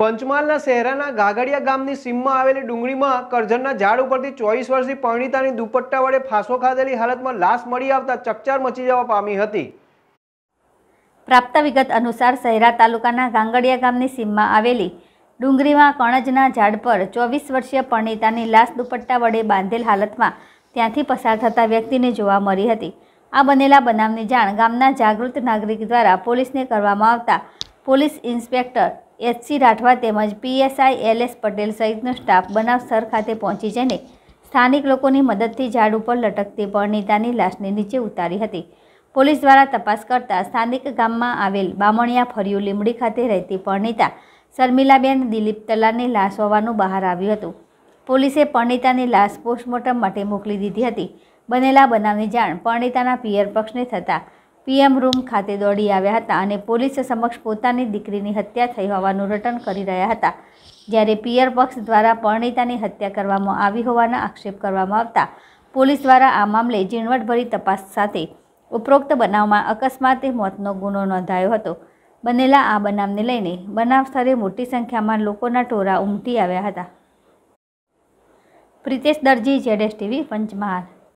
પંચમહાલના શહેરાના ગાગડિયા ગામની સીમમાં આવેલી ડુંગળીમાં કરજણના ઝાડ ઉપરથી ચોવીસ વર્ષની પરિણીતાની દુપટ્ટા વડે ફાંસો ખાધેલી હાલતમાં લાશ મળી આવતા ચકચાર મચી જવા પામી હતી પ્રાપ્ત વિગત અનુસાર શહેરા તાલુકાના ગાંગડિયા ગામની સીમમાં આવેલી ડુંગળીમાં કણજના ઝાડ પર ચોવીસ વર્ષીય પરણિતાની લાશ દુપટ્ટા વડે બાંધેલ હાલતમાં ત્યાંથી પસાર થતા વ્યક્તિને જોવા મળી હતી આ બનેલા બનાવની જાણ ગામના જાગૃત નાગરિક દ્વારા પોલીસને કરવામાં આવતા પોલીસ ઇન્સ્પેક્ટર એચસી રાઠવા તેમજ પીએસઆઈ એલએસ પટેલ સહિતનો સ્ટાફ બનાવ સ્થળ ખાતે પહોંચી જઈને સ્થાનિક લોકોની મદદથી ઝાડ ઉપર લટકતી પરણીતાની લાશને નીચે ઉતારી હતી પોલીસ દ્વારા તપાસ કરતાં સ્થાનિક ગામમાં આવેલ બામણિયા ફર્યું લીમડી ખાતે રહેતી પરણીતા શર્મિલાબેન દિલીપ તલાની લાશ હોવાનું બહાર આવ્યું હતું પોલીસે પરણીતાની લાશ પોસ્ટમોર્ટમ માટે મોકલી દીધી હતી બનેલા બનાવની જાણ પરણીતાના પિયર પક્ષને થતાં પીએમ રૂમ ખાતે દોડી આવ્યા હતા અને પોલીસ સમક્ષ પોતાની દીકરીની હત્યા થઈ હોવાનું રટણ કરી રહ્યા હતા જ્યારે પિયર પક્ષ દ્વારા પરણિતાની હત્યા કરવામાં આવી હોવાના આક્ષેપ કરવામાં આવતા પોલીસ દ્વારા આ મામલે ઝીણવટભરી તપાસ સાથે ઉપરોક્ત બનાવમાં અકસ્માતે મોતનો ગુનો નોંધાયો હતો બનેલા આ બનાવને લઈને બનાવ સ્થળે મોટી સંખ્યામાં લોકોના ટોળા ઉમટી આવ્યા હતા પ્રિતેશ દરજી જેડેશ ટીવી પંચમહાલ